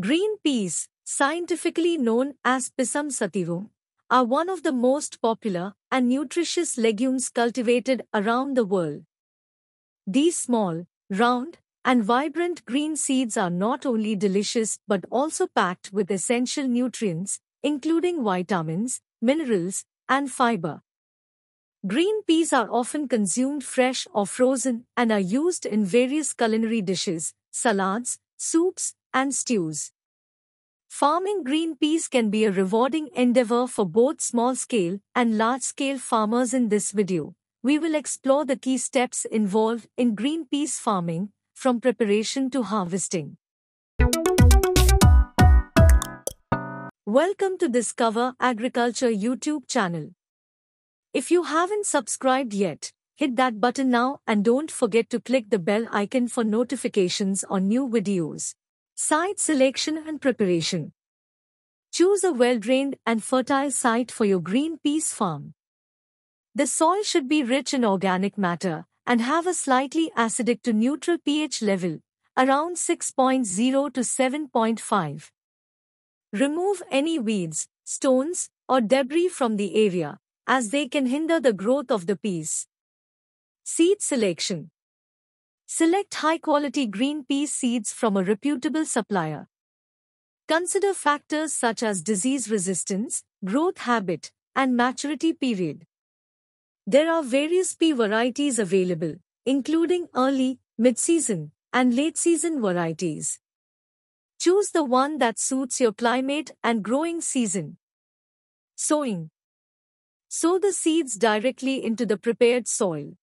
Green peas, scientifically known as Pisum sativum, are one of the most popular and nutritious legumes cultivated around the world. These small, round, and vibrant green seeds are not only delicious but also packed with essential nutrients, including vitamins, minerals, and fiber. Green peas are often consumed fresh or frozen and are used in various culinary dishes, salads, soups, and stews. Farming green peas can be a rewarding endeavor for both small-scale and large-scale farmers in this video. We will explore the key steps involved in green peas farming, from preparation to harvesting. Welcome to Discover Agriculture YouTube channel. If you haven't subscribed yet, hit that button now and don't forget to click the bell icon for notifications on new videos. Site selection and preparation. Choose a well-drained and fertile site for your green peas farm. The soil should be rich in organic matter and have a slightly acidic to neutral pH level, around 6.0 to 7.5. Remove any weeds, stones, or debris from the area, as they can hinder the growth of the peas. Seed selection. Select high-quality green pea seeds from a reputable supplier. Consider factors such as disease resistance, growth habit, and maturity period. There are various pea varieties available, including early, mid-season, and late-season varieties. Choose the one that suits your climate and growing season. Sowing Sow the seeds directly into the prepared soil.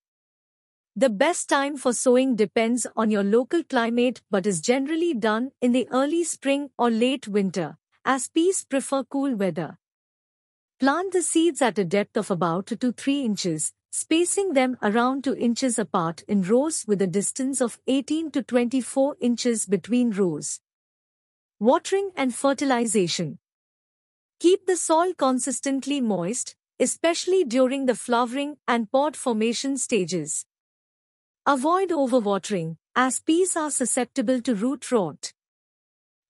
The best time for sowing depends on your local climate but is generally done in the early spring or late winter, as peas prefer cool weather. Plant the seeds at a depth of about 2 to 3 inches, spacing them around 2 inches apart in rows with a distance of 18 to 24 inches between rows. Watering and fertilization. Keep the soil consistently moist, especially during the flowering and pod formation stages. Avoid overwatering, as peas are susceptible to root rot.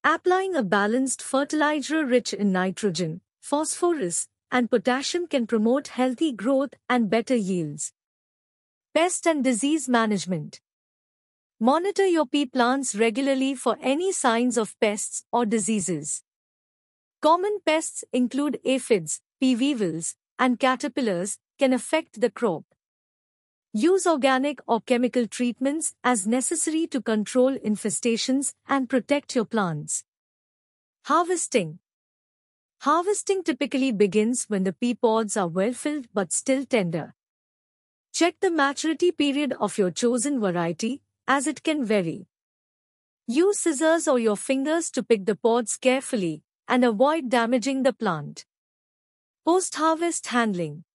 Applying a balanced fertilizer rich in nitrogen, phosphorus, and potassium can promote healthy growth and better yields. Pest and disease management. Monitor your pea plants regularly for any signs of pests or diseases. Common pests include aphids, pea weevils, and caterpillars can affect the crop. Use organic or chemical treatments as necessary to control infestations and protect your plants. Harvesting Harvesting typically begins when the pea pods are well filled but still tender. Check the maturity period of your chosen variety, as it can vary. Use scissors or your fingers to pick the pods carefully and avoid damaging the plant. Post-harvest handling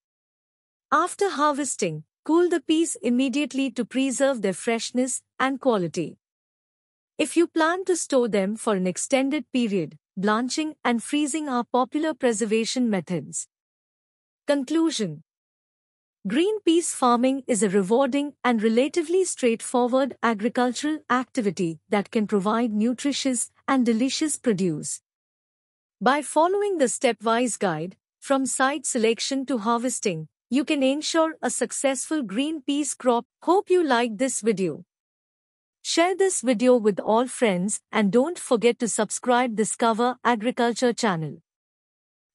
After harvesting, Cool the peas immediately to preserve their freshness and quality. If you plan to store them for an extended period, blanching and freezing are popular preservation methods. Conclusion Green peas farming is a rewarding and relatively straightforward agricultural activity that can provide nutritious and delicious produce. By following the stepwise guide, from site selection to harvesting, you can ensure a successful green peas crop. Hope you liked this video. Share this video with all friends and don't forget to subscribe Discover Agriculture channel.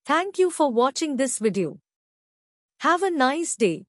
Thank you for watching this video. Have a nice day.